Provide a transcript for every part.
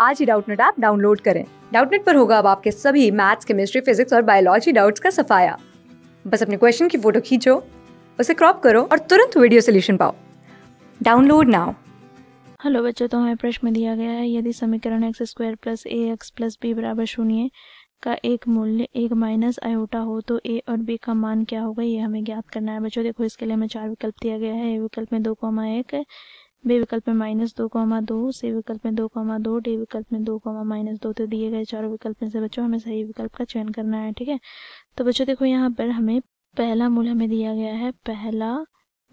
आज ही Doubtnut app download करें डाउटनेट पर होगा अब आपके सभी मैथ्स केमिस्ट्री फिजिक्स और बायोलॉजी डाउट्स का सफाया बस अपने क्वेश्चन की फोटो खींचो उसे क्रॉप करो और तुरंत वीडियो सोल्यूशन पाओ डाउनलोड नाउ हेलो बच्चों तो हमें प्रश्न दिया गया है यदि समीकरण x square plus a x plus b बराबर शून्य का एक मूल्य एक माइनस आयोटा हो तो ए और बी का मान क्या होगा ये हमें ज्ञात करना है बच्चों देखो इसके लिए हमें चार विकल्प दिया गया है ए विकल्प में दो कोमा एक बे विकल्प में माइनस दो कौमा दो से विकल्प में दो कौमा दो डी विकल्प में दो कौमा माइनस दो तो दिए गए चारों विकल्प में से बच्चों हमें सही विकल्प का चयन करना है ठीक है तो बच्चों देखो यहाँ पर हमें पहला मूल हमें दिया गया है पहला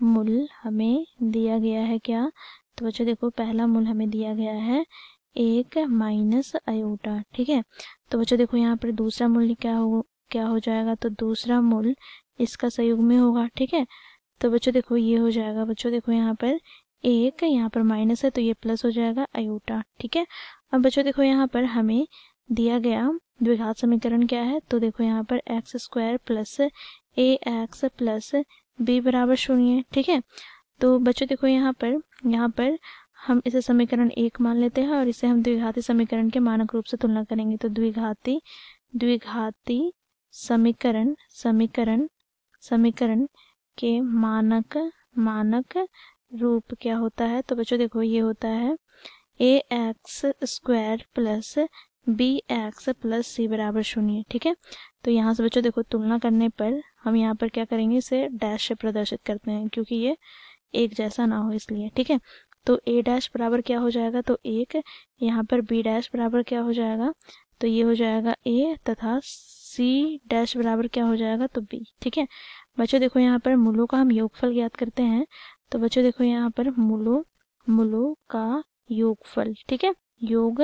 मूल हमें दिया गया है क्या तो बच्चों देखो पहला मूल हमें दिया गया है एक माइनस अयोटा ठीक है तो बच्चों देखो यहाँ पर दूसरा मूल्य क्या हो क्या हो जाएगा तो दूसरा मूल इसका सहयोग में होगा ठीक है तो बच्चों देखो ये हो जाएगा बच्चों देखो यहाँ पर एक यहाँ पर माइनस है तो ये प्लस हो जाएगा आयोटा ठीक है अब बच्चों देखो यहाँ पर हमें दिया गया द्विघात समीकरण क्या है तो देखो यहाँ पर x square plus a x plus b बराबर शून्य ठीक है तो बच्चों देखो यहाँ पर यहाँ पर हम इसे समीकरण एक मान लेते हैं और इसे हम द्विघाती समीकरण के मानक रूप से तुलना करेंगे तो द्विघाती द्विघाती समीकरण समीकरण समीकरण के मानक मानक रूप क्या होता है तो बच्चों देखो ये होता है a x square plus b x plus c बराबर शून्य ठीक है तो यहाँ से बच्चों देखो तुलना करने पर हम यहाँ पर क्या करेंगे इसे डैश से प्रदर्शित करते हैं क्योंकि ये एक जैसा ना हो इसलिए ठीक है तो ए डैश बराबर क्या हो जाएगा तो एक यहाँ पर बी डैश बराबर क्या हो जाएगा तो ये हो जाएगा ए तथा सी डैश बराबर क्या हो जाएगा तो बी ठीक है बच्चों देखो यहाँ पर मूलों का हम योगफल ज्ञात करते हैं तो बच्चों देखो यहाँ पर मूलो मूलो का योगफल ठीक है योग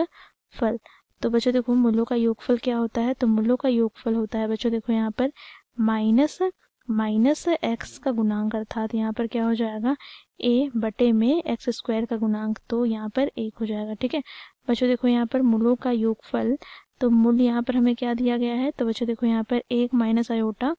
फल तो बच्चों देखो मूलो का योगफल क्या होता है तो मूलो का योगफल होता है बच्चों देखो यहाँ पर माइनस माइनस एक्स का गुणांक अर्थात यहाँ पर क्या हो जाएगा ए बटे में एक्स स्क्वायर का गुणांक तो यहाँ पर एक हो जाएगा ठीक है बच्चों देखो यहाँ पर मूलों का योगफल तो मूल यहाँ पर हमें क्या दिया गया है तो बच्चों देखो यहाँ पर एक माइनस आयोटा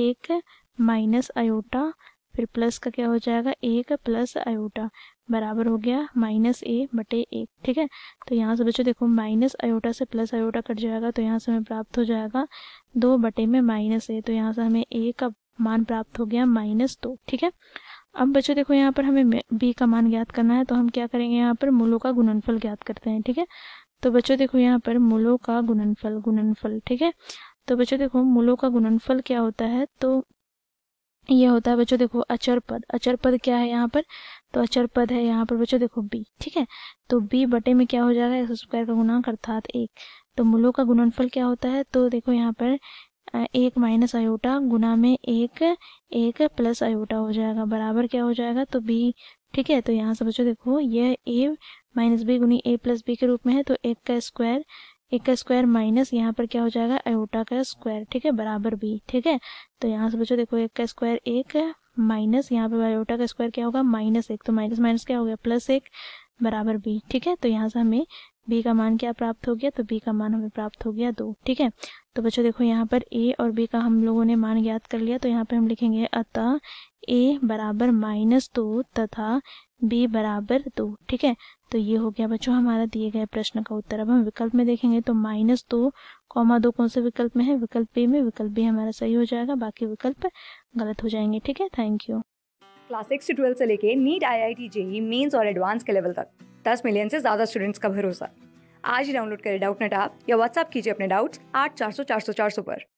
एक माइनस आयोटा फिर प्लस का क्या हो जाएगा एक प्लस आयोटा बराबर हो गया माइनस ए बटे एक ठीक है तो यहाँ से बच्चों देखो माइनस आयोटा से प्लस आयोटा कट जाएगा तो यहाँ से हमें प्राप्त हो जाएगा दो बटे में माइनस ए तो यहाँ से हमें ए का मान प्राप्त हो गया माइनस दो ठीक है अब बच्चों देखो यहाँ पर हमें बी का मान ज्ञात करना है तो हम क्या करेंगे यहाँ पर मूलों का गुणनफल ज्ञात करते हैं ठीक है तो बच्चों देखो यहाँ पर मूलों का गुणनफल गुणनफल ठीक है तो बच्चों देखो मूलों का गुणनफल क्या होता है तो ये होता है बच्चों देखो अचर पद अचर पद क्या है यहाँ पर तो अचर पद है यहाँ पर बच्चों देखो बी ठीक है तो बी बटे में क्या हो जाएगा एक्स स्क्वायर का गुणांक अर्थात एक तो मूलों का गुणनफल क्या होता है तो देखो यहाँ पर एक माइनस आयोटा गुना में एक एक प्लस आयोटा हो जाएगा बराबर क्या हो जाएगा तो बी ठीक है तो यहाँ से बच्चों देखो यह ए माइनस बी गुनी ए प्लस बी के रूप में है तो एक का स्क्वायर एक का स्क्वायर माइनस यहाँ पर क्या हो जाएगा आयोटा का स्क्वायर ठीक है बराबर बी ठीक है तो यहाँ से बच्चों देखो एक का स्क्वायर एक माइनस यहाँ पर आयोटा का स्क्वायर क्या होगा माइनस एक तो माइनस माइनस क्या हो गया प्लस एक बराबर बी ठीक है तो यहाँ से हमें बी का मान क्या प्राप्त हो गया तो बी का मान हमें प्राप्त हो गया दो ठीक है तो बच्चों देखो यहाँ पर ए और बी का हम लोगों ने मान ज्ञात कर लिया तो यहाँ पे हम लिखेंगे अतः ए बराबर माइनस दो तथा b बराबर दो ठीक है तो ये हो गया बच्चों हमारा दिए गए प्रश्न का उत्तर अब हम विकल्प में देखेंगे तो माइनस दो कौमा दो कौन से विकल्प में है विकल्प बी में विकल्प बी हमारा सही हो जाएगा बाकी विकल्प गलत हो जाएंगे ठीक है थैंक यू क्लास सिक्स से ट्वेल्थ से लेके NEET I I T JEE mains और एडवांस के लेवल तक दस मिलियन से ज़्यादा स्टूडेंट्स का भरोसा आज ही डाउनलोड करें डाउट नेट आप या व्हाट्सअप कीजिए अपने डाउट्स आठ चार सौ चार सौ चार सौ पर